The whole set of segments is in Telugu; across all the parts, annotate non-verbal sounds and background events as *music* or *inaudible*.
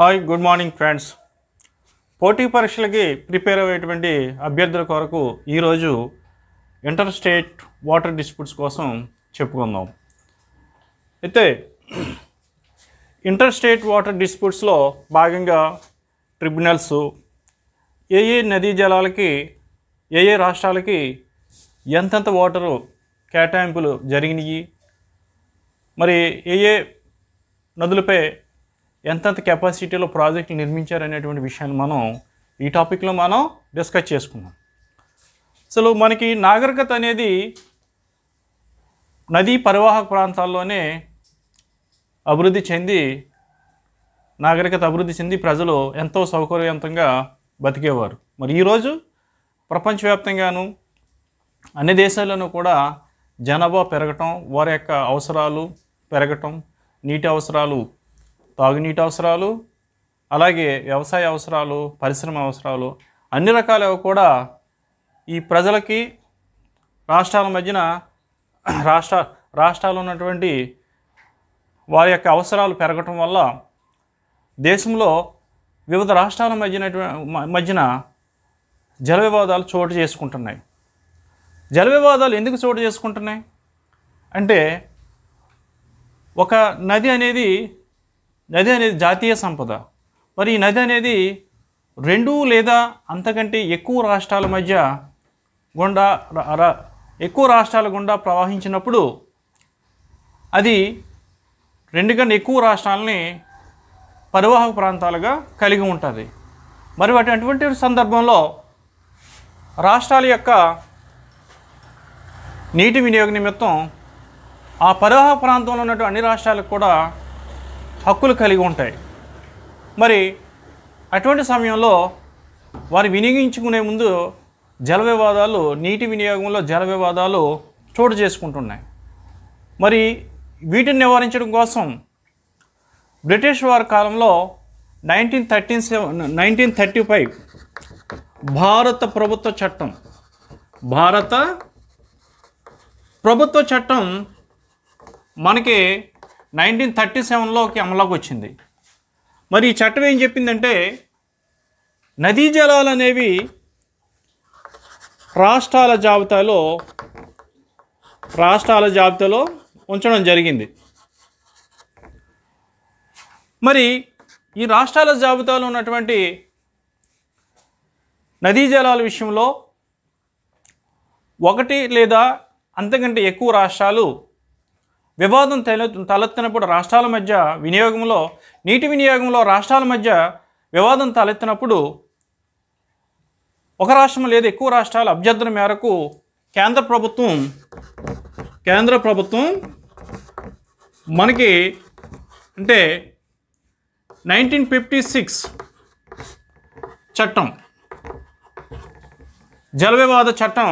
హాయ్ గుడ్ మార్నింగ్ ఫ్రెండ్స్ పోటీ పరీక్షలకి ప్రిపేర్ అయ్యేటువంటి అభ్యర్థుల కొరకు ఈరోజు ఇంటర్ స్టేట్ వాటర్ డిస్ప్యూట్స్ కోసం చెప్పుకుందాం అయితే ఇంటర్ స్టేట్ వాటర్ డిస్ప్యూట్స్లో భాగంగా ట్రిబ్యునల్స్ ఏ ఏ నదీ జలాలకి ఏ ఏ రాష్ట్రాలకి ఎంతెంత వాటరు కేటాయింపులు జరిగినాయి మరి ఏ ఏ నదులపై ఎంతెంత కెపాసిటీలో ప్రాజెక్టులు అనేటువంటి విషయాన్ని మనం ఈ టాపిక్లో మనం డిస్కస్ చేసుకున్నాం అసలు మనకి నాగరికత అనేది నదీ పరివాహక ప్రాంతాల్లోనే అభివృద్ధి చెంది నాగరికత అభివృద్ధి చెంది ప్రజలు ఎంతో సౌకర్యవంతంగా బతికేవారు మరి ఈరోజు ప్రపంచవ్యాప్తంగాను అన్ని దేశాల్లోనూ కూడా జనాభా పెరగటం వారి యొక్క అవసరాలు పెరగటం నీటి అవసరాలు తాగునీటి అవసరాలు అలాగే వ్యవసాయ అవసరాలు పరిశ్రమ అవసరాలు అన్ని రకాల కూడా ఈ ప్రజలకి రాష్ట్రాల మధ్యన *clears throat* రాష్ట్ర రాష్ట్రాలు ఉన్నటువంటి వారి యొక్క అవసరాలు పెరగటం వల్ల దేశంలో వివిధ రాష్ట్రాల మధ్యన మధ్యన జల వివాదాలు చోటు చేసుకుంటున్నాయి జల వివాదాలు ఎందుకు చోటు చేసుకుంటున్నాయి అంటే ఒక నది అనేది నది అనేది జాతీయ సంపద మరి ఈ నది అనేది రెండు లేదా అంతకంటే ఎక్కువ రాష్ట్రాల మధ్య గుండా ఎక్కువ రాష్ట్రాల గుండా ప్రవహించినప్పుడు అది రెండు కన్నా ఎక్కువ రాష్ట్రాలని పరివాహక ప్రాంతాలుగా కలిగి ఉంటుంది మరి వాటి అటువంటి సందర్భంలో రాష్ట్రాల యొక్క నీటి వినియోగ నిమిత్తం ఆ పరివాహ ప్రాంతంలో ఉన్నటువంటి అన్ని రాష్ట్రాలకు కూడా హక్కులు కలిగి ఉంటాయి మరి అటువంటి సమయంలో వారు వినియోగించుకునే ముందు జల వివాదాలు నీటి వినియోగంలో జల వివాదాలు చోటు చేసుకుంటున్నాయి మరి వీటిని నివారించడం కోసం బ్రిటిష్ వారి కాలంలో nineteen thirteen seven nineteen thirty five భారత ప్రభుత్వ చట్టం భారత ప్రభుత్వ చట్టం మనకి నైన్టీన్ థర్టీ సెవెన్లోకి అమలులోకి వచ్చింది మరి ఈ చట్టం ఏం చెప్పిందంటే నదీ జలాలు అనేవి రాష్ట్రాల జాబితాలో రాష్ట్రాల జాబితాలో ఉంచడం జరిగింది మరి ఈ రాష్ట్రాల జాబితాలో ఉన్నటువంటి నదీ జలాల విషయంలో ఒకటి లేదా అంతకంటే ఎక్కువ రాష్ట్రాలు వివాదం తెల తలెత్తినప్పుడు రాష్ట్రాల మధ్య వినియోగంలో నీటి వినియోగంలో రాష్ట్రాల మధ్య వివాదం తలెత్తినప్పుడు ఒక రాష్ట్రం లేదా ఎక్కువ రాష్ట్రాల అభ్యర్థన మేరకు కేంద్ర ప్రభుత్వం కేంద్ర ప్రభుత్వం మనకి అంటే నైన్టీన్ ఫిఫ్టీ సిక్స్ చట్టం జల వివాద చట్టం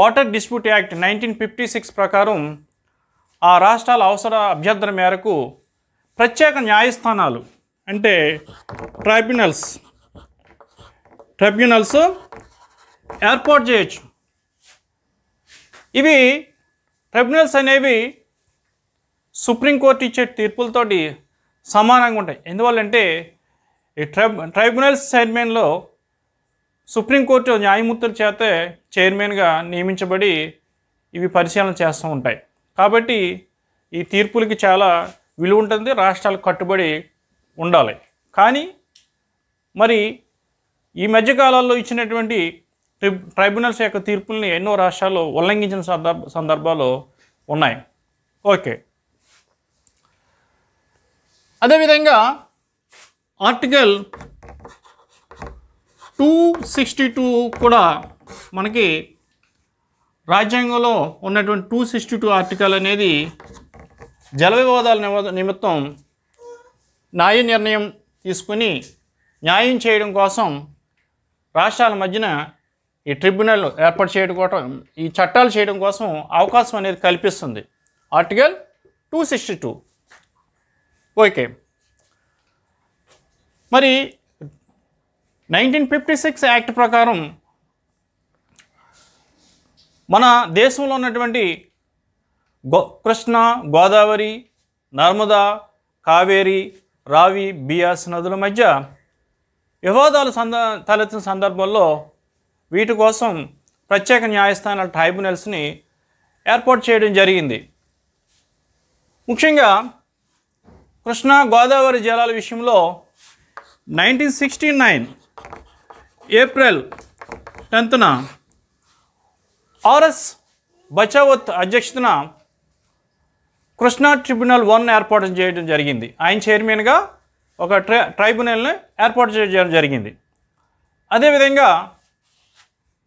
water dispute act nineteen fifty six ప్రకారం ఆ రాష్ట్రాల అవసర అభ్యర్థన మేరకు ప్రత్యేక న్యాయస్థానాలు అంటే ట్రైబ్యునల్స్ ట్రైబ్యునల్స్ ఏర్పాటు చేయొచ్చు ఇవి ట్రైబ్యునల్స్ అనేవి సుప్రీంకోర్టు ఇచ్చే తీర్పులతోటి సమానంగా ఉంటాయి ఎందువల్లంటే ఈ ట్రైబ్ ట్రైబ్యునల్స్ చైర్మన్లో సుప్రీంకోర్టు న్యాయమూర్తుల చేతే చైర్మన్గా నియమించబడి ఇవి పరిశీలన చేస్తూ ఉంటాయి కాబట్టి ఈ తీర్పులకి చాలా విలువ ఉంటుంది రాష్ట్రాలకు కట్టుబడి ఉండాలి కానీ మరి ఈ మధ్యకాలాల్లో ఇచ్చినటువంటి ట్రి ట్రైబ్యునల్స్ యొక్క తీర్పుల్ని ఎన్నో రాష్ట్రాలు ఉల్లంఘించిన సందర్భ సందర్భాలు ఉన్నాయి ఓకే అదేవిధంగా ఆర్టికల్ టూ సిక్స్టీ టూ కూడా మనకి రాజ్యాంగంలో ఉన్నటువంటి టూ సిక్స్టీ టూ ఆర్టికల్ అనేది జల వివాదాల నిమిత్తం న్యాయ నిర్ణయం తీసుకుని న్యాయం చేయడం కోసం రాష్ట్రాల మధ్యన ఈ ట్రిబ్యునల్ ఏర్పాటు చేయడం ఈ చట్టాలు చేయడం కోసం అవకాశం అనేది కల్పిస్తుంది article two sixty two okay మరి నైన్టీన్ ఫిఫ్టీ సిక్స్ యాక్ట్ ప్రకారం మన దేశంలో ఉన్నటువంటి గో కృష్ణ గోదావరి నర్మదా కావేరి రావి బియాస్ నదుల మధ్య వివాదాలు సంద తలెత్తిన సందర్భంలో వీటి కోసం ప్రత్యేక న్యాయస్థానాల ట్రైబ్యునల్స్ని ఏర్పాటు చేయడం జరిగింది ముఖ్యంగా కృష్ణా గోదావరి జలాల విషయంలో నైన్టీన్ సిక్స్టీ నైన్ ఏప్రిల్ టెన్త్న ఆర్ఎస్ బచావత్ అధ్యక్షతన కృష్ణా ట్రిబ్యునల్ వన్ ఏర్పాటు చేయడం జరిగింది ఆయన చైర్మన్గా ఒక ట్రై ట్రైబ్యునల్ని ఏర్పాటు చేయడం జరిగింది అదేవిధంగా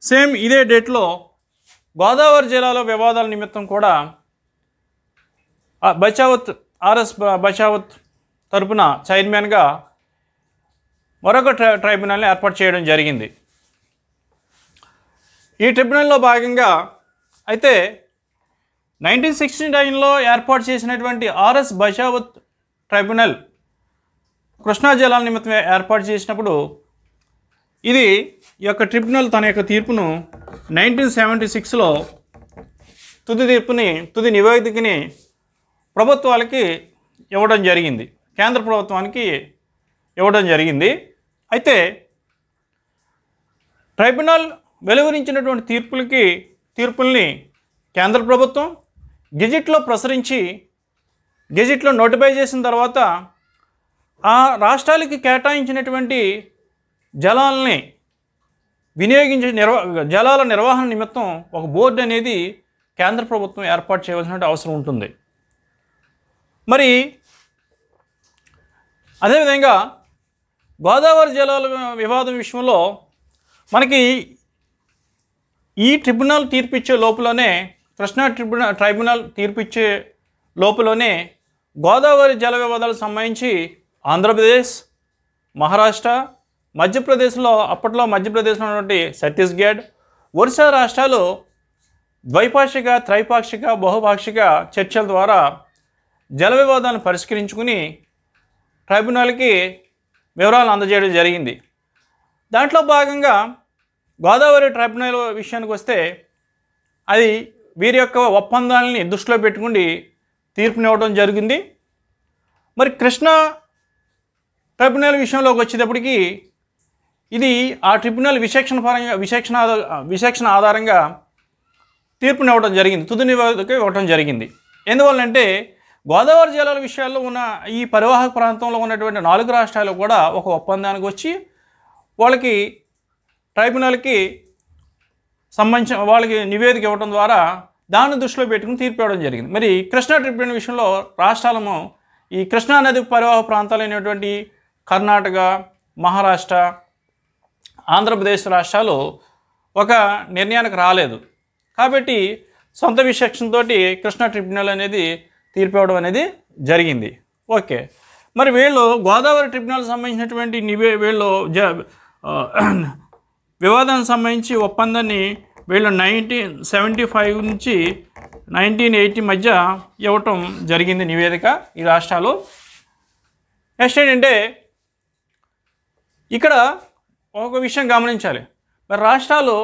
సేమ్ ఇదే డేట్లో గోదావరి జిల్లాలో వివాదాల నిమిత్తం కూడా బచావత్ ఆర్ఎస్ బచావత్ తరపున చైర్మన్గా మరొక ట్రై ట్రైబ్యునల్ని ఏర్పాటు చేయడం జరిగింది ఈ ట్రిబ్యునల్లో భాగంగా అయితే నైన్టీన్ సిక్స్టీ నైన్లో ఏర్పాటు చేసినటువంటి ఆర్ఎస్ బషావత్ ట్రైబ్యునల్ కృష్ణా జలాల నిమిత్తం ఏర్పాటు చేసినప్పుడు ఇది ఈ యొక్క ట్రిబ్యునల్ తన యొక్క తీర్పును నైన్టీన్ సెవెంటీ సిక్స్లో తుది తీర్పుని తుది నివేదికని ప్రభుత్వాలకి ఇవ్వడం జరిగింది కేంద్ర ప్రభుత్వానికి ఇవ్వడం జరిగింది అయితే ట్రైబ్యునల్ వెలువరించినటువంటి తీర్పులకి తీర్పుల్ని కేంద్ర ప్రభుత్వం గెజిట్లో ప్రసరించి గెజిట్లో నోటిఫై చేసిన తర్వాత ఆ రాష్ట్రాలకి కేటాయించినటువంటి జలాలని వినియోగించే నిర్వ జలాల నిర్వహణ నిమిత్తం ఒక బోర్డు అనేది కేంద్ర ప్రభుత్వం ఏర్పాటు చేయవలసిన అవసరం ఉంటుంది మరి అదేవిధంగా గోదావరి జలాల వివాదం విషయంలో మనకి ఈ ట్రిబ్యునల్ తీర్పిచ్చే లోపలనే కృష్ణా ట్రిబ్యునల్ ట్రైబ్యునల్ తీర్పిచ్చే లోపలనే గోదావరి జల వివాదాలకు సంబంధించి ఆంధ్రప్రదేశ్ మహారాష్ట్ర మధ్యప్రదేశ్లో అప్పట్లో మధ్యప్రదేశ్లో ఉన్నటువంటి ఛత్తీస్గఢ్ ఒరిస్సా రాష్ట్రాలు ద్వైపాక్షిక త్రైపాక్షిక బహుపాక్షిక చర్చల ద్వారా జల వివాదాన్ని పరిష్కరించుకుని ట్రైబ్యునల్కి వివరాలు అందజేయడం జరిగింది దాంట్లో భాగంగా గోదావరి ట్రైబ్యునల్ విషయానికి వస్తే అది వీరి యొక్క ఒప్పందాలని దృష్టిలో పెట్టుకుని ఇవ్వడం జరిగింది మరి కృష్ణ ట్రిబ్యునల్ విషయంలోకి వచ్చేటప్పటికి ఇది ఆ ట్రిబ్యునల్ విశేషణ పరంగా విశేషణ విశేషణ ఆధారంగా తీర్పునివ్వడం జరిగింది తుది నివేదిక ఇవ్వడం జరిగింది ఎందువల్లంటే గోదావరి జిల్లాల విషయాల్లో ఉన్న ఈ పరివాహక ప్రాంతంలో ఉన్నటువంటి నాలుగు రాష్ట్రాలు కూడా ఒక ఒప్పందానికి వచ్చి వాళ్ళకి ట్రైబ్యునల్కి సంబంధించిన వాళ్ళకి నివేదిక ఇవ్వడం ద్వారా దాన్ని దృష్టిలో పెట్టుకుని తీర్పు ఇవ్వడం జరిగింది మరి కృష్ణా ట్రిబ్యునల్ విషయంలో రాష్ట్రాలము ఈ కృష్ణా నది పరివాహ ప్రాంతాలైనటువంటి కర్ణాటక మహారాష్ట్ర ఆంధ్రప్రదేశ్ రాష్ట్రాలు ఒక నిర్ణయానికి రాలేదు కాబట్టి సొంత విశేషంతో కృష్ణా ట్రిబ్యునల్ అనేది తీర్పివ్వడం అనేది జరిగింది ఓకే మరి వీళ్ళు గోదావరి ట్రిబ్యునల్ సంబంధించినటువంటి నివే వీళ్ళు వివాదానికి సంబంధించి ఒప్పందాన్ని వీళ్ళు నైన్టీన్ సెవెంటీ ఫైవ్ నుంచి నైన్టీన్ ఎయిటీ మధ్య ఇవ్వటం జరిగింది నివేదిక ఈ రాష్ట్రాలు నెక్స్ట్ ఏంటంటే ఇక్కడ ఒక విషయం గమనించాలి మరి రాష్ట్రాలు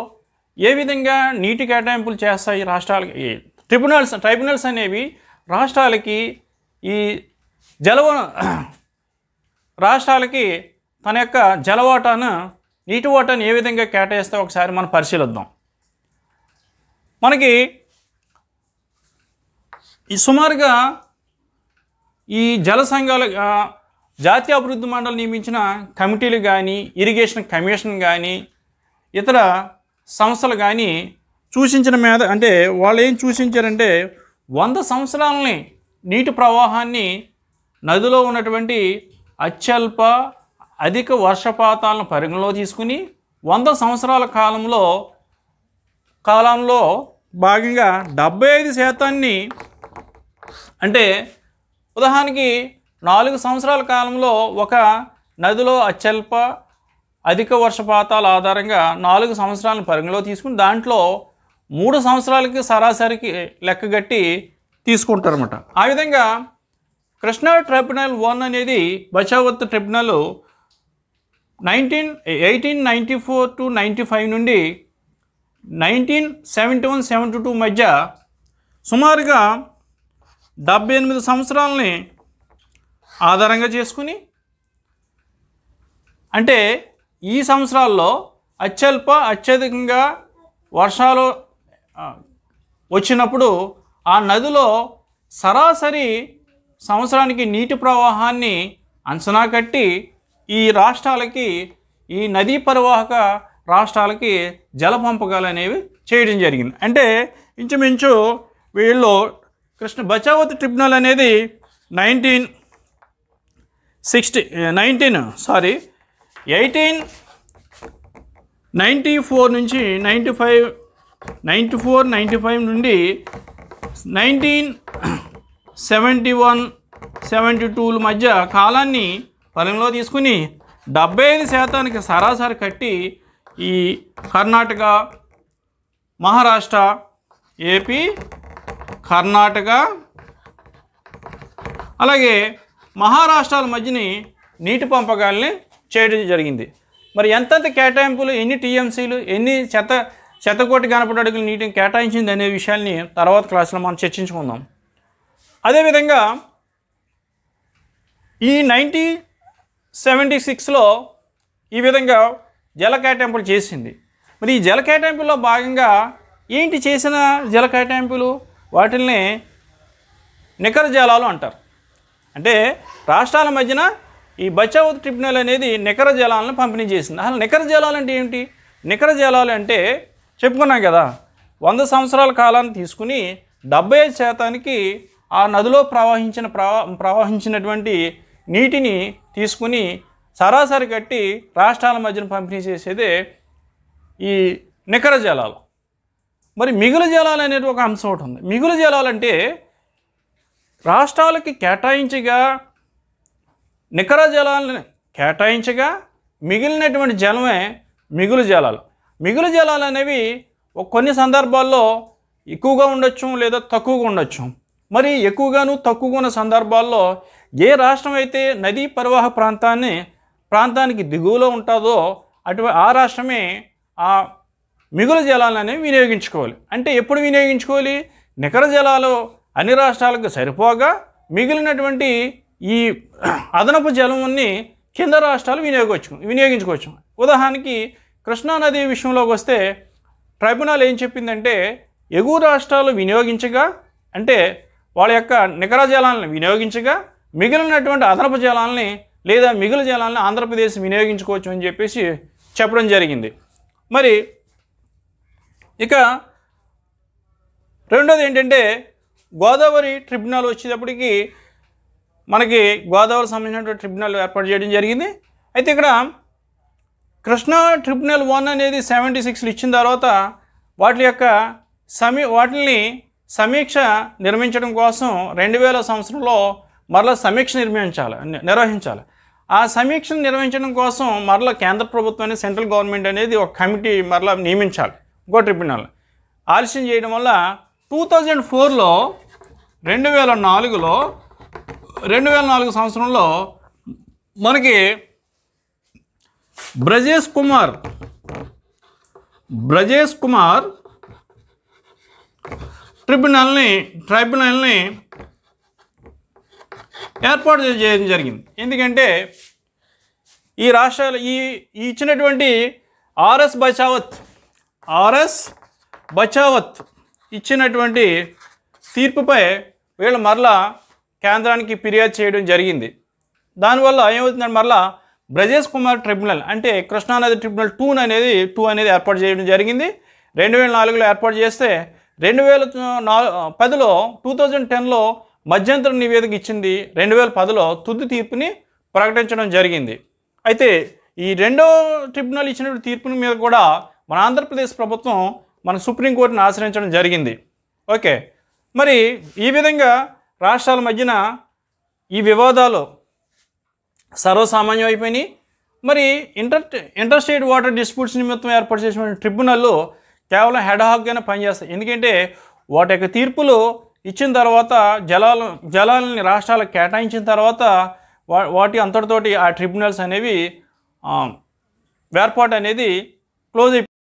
ఏ విధంగా నీటి కేటాయింపులు చేస్తాయి రాష్ట్రాలకి ట్రిబ్యునల్స్ ట్రైబ్యునల్స్ అనేవి రాష్ట్రాలకి ఈ జలవ రాష్ట్రాలకి తన యొక్క జలవాటాను నీటి ఓటను ఏ విధంగా కేటాయిస్తే ఒకసారి మనం పరిశీలిద్దాం మనకి ఈ సుమారుగా ఈ జల సంఘాలు జాతీయ అభివృద్ధి మండలి నియమించిన కమిటీలు కానీ ఇరిగేషన్ కమిషన్ కానీ ఇతర సంస్థలు కానీ సూచించిన మీద అంటే వాళ్ళు ఏం సూచించారంటే వంద సంవత్సరాలని నీటి ప్రవాహాన్ని నదిలో ఉన్నటువంటి అత్యల్ప అధిక వర్షపాతాలను పరిగణలో తీసుకుని వంద సంవత్సరాల కాలంలో కాలంలో భాగంగా డెబ్బై ఐదు శాతాన్ని అంటే ఉదాహరణకి నాలుగు సంవత్సరాల కాలంలో ఒక నదిలో అత్యల్ప అధిక వర్షపాతాల ఆధారంగా నాలుగు సంవత్సరాలను పరిగణలో తీసుకుని దాంట్లో మూడు సంవత్సరాలకి సరాసరికి లెక్కగట్టి తీసుకుంటారన్నమాట ఆ విధంగా కృష్ణా ట్రిబ్యునల్ వన్ అనేది Bachawat tribunal nineteen eighteen ninety four to ninety five నుండి nineteen seventy one seventy two మధ్య సుమారుగా డెబ్బై ఎనిమిది సంవత్సరాలని ఆధారంగా చేసుకుని అంటే ఈ సంవత్సరాల్లో అత్యల్ప అత్యధికంగా వర్షాలు వచ్చినప్పుడు ఆ నదిలో సరాసరి సంవత్సరానికి నీటి ప్రవాహాన్ని అంచనా కట్టి ఈ రాష్ట్రాలకి ఈ నదీ పరివాహక రాష్ట్రాలకి జల పంపకాలు అనేవి చేయడం జరిగింది అంటే ఇంచుమించు వీళ్ళు కృష్ణ బచావత్ ట్రిబ్యునల్ అనేది nineteen sixty nineteen sorry eighteen ninety four నుంచి ninety five ninety four ninety five నుండి నైన్టీన్ సెవెంటీ వన్ సెవెంటీ టూల మధ్య కాలాన్ని పరిగణలో తీసుకుని డెబ్బై ఐదు శాతానికి సరాసరి కట్టి ఈ కర్ణాటక మహారాష్ట్ర ఏపీ కర్ణాటక అలాగే మహారాష్ట్రాల మధ్యని నీటి పంపకాలని చేయడం జరిగింది మరి ఎంతంత కేటాయింపులు ఎన్ని టీఎంసీలు ఎన్ని చెత్త చెత్తకోటి గణపటి అడుగులు నీటిని కేటాయించింది అనే విషయాల్ని తర్వాత క్లాసులో మనం చర్చించుకుందాం అదేవిధంగా ఈ నైంటీ సెవెంటీ సిక్స్లో ఈ విధంగా జల కేటాయింపులు చేసింది మరి ఈ జల కేటాయింపుల్లో భాగంగా ఏంటి చేసిన జల కేటాయింపులు వాటిల్ని నికర జలాలు అంటారు అంటే రాష్ట్రాల మధ్యన ఈ బచావ్ ట్రిబ్యునల్ అనేది నికర జలాలను పంపిణీ చేసింది అసలు నికర జలాలు అంటే ఏమిటి నికర జలాలు అంటే చెప్పుకున్నాం కదా వంద సంవత్సరాల కాలాన్ని తీసుకుని డెబ్బై శాతానికి ఆ నదిలో ప్రవహించిన ప్రవా ప్రవహించినటువంటి నీటిని తీసుకుని సరాసరి కట్టి రాష్ట్రాల మధ్యన పంపిణీ చేసేదే ఈ నికర జలాలు మరి మిగులు జలాలు అనేది ఒక అంశం ఒకటి ఉంది మిగులు జలాలంటే రాష్ట్రాలకి కేటాయించగా నికర జలాలని కేటాయించగా మిగిలినటువంటి జలమే మిగులు జలాలు మిగులు జలాలు అనేవి కొన్ని సందర్భాల్లో ఎక్కువగా ఉండొచ్చు లేదా తక్కువగా ఉండొచ్చు మరి ఎక్కువగాను తక్కువగా ఉన్న సందర్భాల్లో ఏ రాష్ట్రం అయితే నదీ పరివాహ ప్రాంతాన్ని ప్రాంతానికి దిగువలో ఉంటుందో అటు ఆ రాష్ట్రమే ఆ మిగులు జలాలని వినియోగించుకోవాలి అంటే ఎప్పుడు వినియోగించుకోవాలి నికర జలాలు అన్ని రాష్ట్రాలకు సరిపోగా మిగిలినటువంటి ఈ అదనపు జలముని కింద రాష్ట్రాలు వినియోగించు వినియోగించుకోవచ్చు ఉదాహరణకి కృష్ణానది విషయంలోకి వస్తే ట్రైబ్యునల్ ఏం చెప్పిందంటే ఎగువ రాష్ట్రాలు వినియోగించగా అంటే వాళ్ళ యొక్క నికర జలాలను వినియోగించగా మిగిలినటువంటి అదనపు జలాలని లేదా మిగిలిన జలాలని ఆంధ్రప్రదేశ్ వినియోగించుకోవచ్చు అని చెప్పేసి చెప్పడం జరిగింది మరి ఇక రెండోది ఏంటంటే గోదావరి ట్రిబ్యునల్ వచ్చేటప్పటికి మనకి గోదావరి సంబంధించిన ట్రిబ్యునల్ ఏర్పాటు చేయడం జరిగింది అయితే ఇక్కడ కృష్ణా ట్రిబ్యునల్ వన్ అనేది సెవెంటీ సిక్స్లు ఇచ్చిన తర్వాత వాటి యొక్క సమీ వాటిని సమీక్ష నిర్మించడం కోసం రెండు వేల సంవత్సరంలో మరలా సమీక్ష నిర్మించాలి నిర్వహించాలి ఆ సమీక్షను నిర్వహించడం కోసం మరలా కేంద్ర అనేది సెంట్రల్ గవర్నమెంట్ అనేది ఒక కమిటీ మరలా నియమించాలి ఇంకో ట్రిబ్యునల్ ఆలస్యం చేయడం వల్ల టూ థౌజండ్ ఫోర్లో రెండు వేల నాలుగులో రెండు వేల నాలుగు సంవత్సరంలో మనకి బ్రజేష్ కుమార్ బ్రజేష్ కుమార్ ట్రిబ్యునల్ని ట్రైబ్యునల్ని ఏర్పాటు చేయడం జరిగింది ఎందుకంటే ఈ రాష్ట్రాలు ఈ ఇచ్చినటువంటి ఆర్ఎస్ బచావత్ ఆర్ఎస్ బచావత్ ఇచ్చినటువంటి తీర్పుపై వీళ్ళు మరలా కేంద్రానికి ఫిర్యాదు చేయడం జరిగింది దానివల్ల ఏమవుతుందంటే మరలా బ్రజేష్ కుమార్ ట్రిబ్యునల్ అంటే కృష్ణానది ట్రిబ్యునల్ టూ అనేది టూ అనేది ఏర్పాటు చేయడం జరిగింది రెండు వేల నాలుగులో ఏర్పాటు చేస్తే రెండు వేల నాలుగు పదిలో టూ థౌజండ్ టెన్లో మధ్యంతర నివేదిక ఇచ్చింది రెండు వేల పదిలో తుది తీర్పుని ప్రకటించడం జరిగింది అయితే ఈ రెండో ట్రిబ్యునల్ ఇచ్చిన తీర్పుని మీద కూడా మన ఆంధ్రప్రదేశ్ ప్రభుత్వం మన సుప్రీంకోర్టును ఆశ్రయించడం జరిగింది ఓకే మరి ఈ విధంగా రాష్ట్రాల మధ్యన ఈ వివాదాలు సర్వసామాన్యం అయిపోయినాయి మరి inter inter state water disputes నిమిత్తం ఏర్పాటు చేసిన ట్రిబ్యునల్ కేవలం హెడ్ హాక్గానే పనిచేస్తాయి ఎందుకంటే వాటి యొక్క తీర్పులు ఇచ్చిన తర్వాత జలాలు జలాలని రాష్ట్రాలకు కేటాయించిన తర్వాత వా వాటి అంతటితోటి ఆ ట్రిబ్యునల్స్ అనేవి వేర్పాటు అనేది క్లోజ్ అయిపోయింది